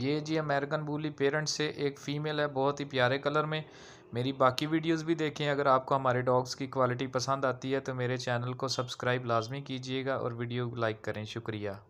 ये जी American बूली parents से एक फ़ीमेल है बहुत ही प्यारे कलर में मेरी बाकी वीडियोस भी देखें अगर आपको हमारे डॉग्स की क्वालिटी पसंद आती है तो मेरे चैनल को सब्सक्राइब लाजमी कीजिएगा और वीडियो लाइक करें शुक्रिया